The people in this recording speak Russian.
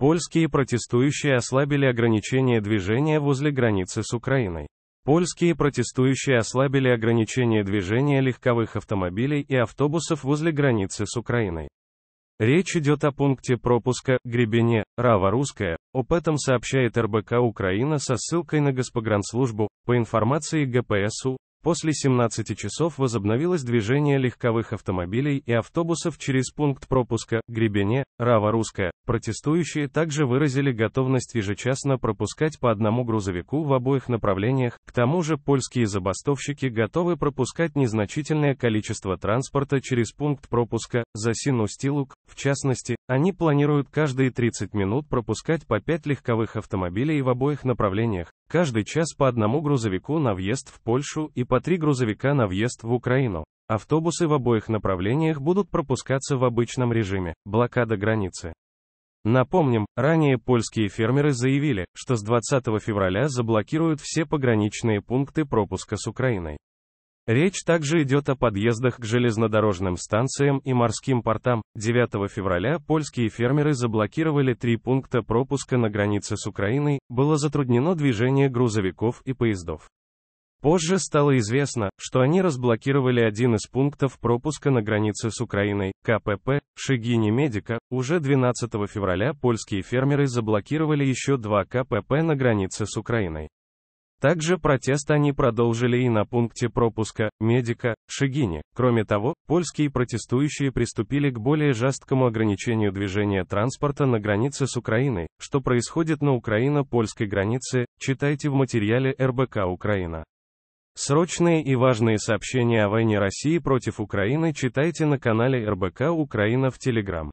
Польские протестующие ослабили ограничения движения возле границы с Украиной. Польские протестующие ослабили ограничения движения легковых автомобилей и автобусов возле границы с Украиной. Речь идет о пункте пропуска «Гребене», «Рава Русская», об этом сообщает РБК Украина со ссылкой на Госпогранслужбу, по информации ГПСУ, После 17 часов возобновилось движение легковых автомобилей и автобусов через пункт пропуска Гребене, Рава Русская. Протестующие также выразили готовность ежечасно пропускать по одному грузовику в обоих направлениях. К тому же польские забастовщики готовы пропускать незначительное количество транспорта через пункт пропуска Засину Стилук. В частности, они планируют каждые 30 минут пропускать по 5 легковых автомобилей в обоих направлениях. Каждый час по одному грузовику на въезд в Польшу и по три грузовика на въезд в Украину. Автобусы в обоих направлениях будут пропускаться в обычном режиме, блокада границы. Напомним, ранее польские фермеры заявили, что с 20 февраля заблокируют все пограничные пункты пропуска с Украиной. Речь также идет о подъездах к железнодорожным станциям и морским портам. 9 февраля польские фермеры заблокировали три пункта пропуска на границе с Украиной, было затруднено движение грузовиков и поездов. Позже стало известно, что они разблокировали один из пунктов пропуска на границе с Украиной, КПП, Шигини Медика. Уже 12 февраля польские фермеры заблокировали еще два КПП на границе с Украиной. Также протест они продолжили и на пункте пропуска медика Шигини. Кроме того, польские протестующие приступили к более жесткому ограничению движения транспорта на границе с Украиной. Что происходит на Украино-польской границе, читайте в материале РБК Украина. Срочные и важные сообщения о войне России против Украины читайте на канале РБК Украина в Телеграм.